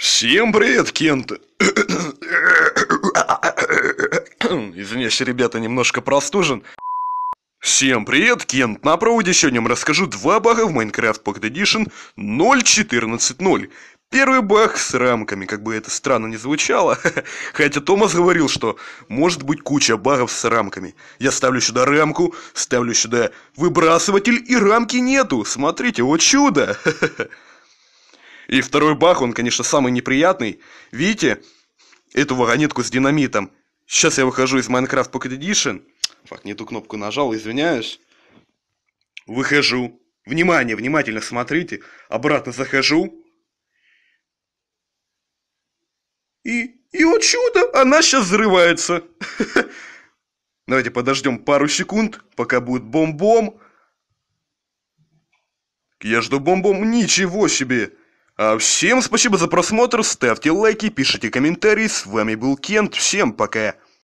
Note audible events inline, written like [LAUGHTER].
Всем привет, Кент! Извиняюсь, ребята, немножко простужен. Всем привет, Кент на проводе. Сегодня я вам расскажу два бага в Minecraft Pocket Edition 0.14.0. Первый баг с рамками, как бы это странно не звучало, [LAUGHS] хотя Томас говорил, что может быть куча багов с рамками. Я ставлю сюда рамку, ставлю сюда выбрасыватель, и рамки нету. Смотрите, вот чудо! [LAUGHS] И второй бах, он, конечно, самый неприятный. Видите эту вагонетку с динамитом? Сейчас я выхожу из Minecraft Pocket Edition. Фак, не ту кнопку нажал, извиняюсь. Выхожу. Внимание, внимательно смотрите. Обратно захожу. И, и вот чудо, она сейчас взрывается. [LAUGHS] Давайте подождем пару секунд, пока будет бомбом. -бом. Я жду бомбом. Ничего себе! А, всем спасибо за просмотр, ставьте лайки, пишите комментарии. С вами был Кент, всем пока.